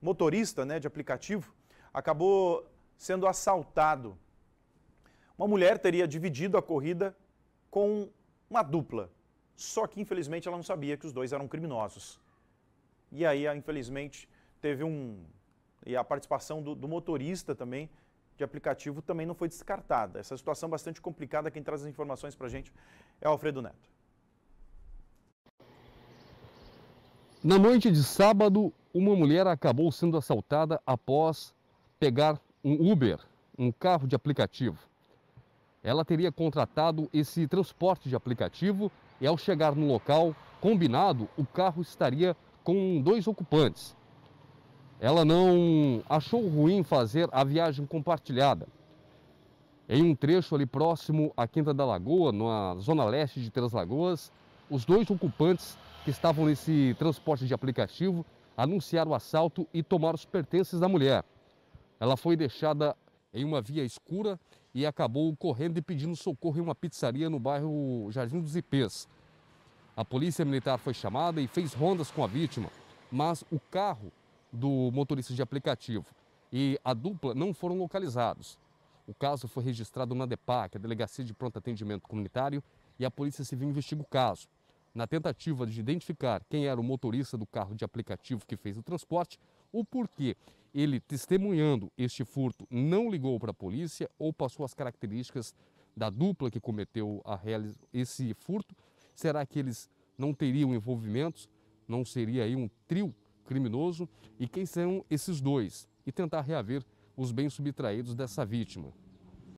motorista né, de aplicativo, acabou sendo assaltado. Uma mulher teria dividido a corrida com uma dupla, só que infelizmente ela não sabia que os dois eram criminosos. E aí, infelizmente, teve um. E a participação do, do motorista também de aplicativo também não foi descartada. Essa situação é bastante complicada, quem traz as informações para a gente é o Alfredo Neto. Na noite de sábado, uma mulher acabou sendo assaltada após pegar um Uber, um carro de aplicativo. Ela teria contratado esse transporte de aplicativo e, ao chegar no local combinado, o carro estaria com dois ocupantes. Ela não achou ruim fazer a viagem compartilhada. Em um trecho ali próximo à Quinta da Lagoa, na zona leste de Três Lagoas, os dois ocupantes que estavam nesse transporte de aplicativo anunciaram o assalto e tomaram os pertences da mulher. Ela foi deixada em uma via escura e acabou correndo e pedindo socorro em uma pizzaria no bairro Jardim dos Ipês. A polícia militar foi chamada e fez rondas com a vítima, mas o carro do motorista de aplicativo e a dupla não foram localizados. O caso foi registrado na DEPAC, é a Delegacia de Pronto Atendimento Comunitário, e a Polícia Civil investiga o caso. Na tentativa de identificar quem era o motorista do carro de aplicativo que fez o transporte, o porquê ele, testemunhando este furto, não ligou para a polícia ou passou as características da dupla que cometeu a, esse furto, será que eles não teriam envolvimentos? Não seria aí um trio criminoso? E quem são esses dois? E tentar reaver os bens subtraídos dessa vítima.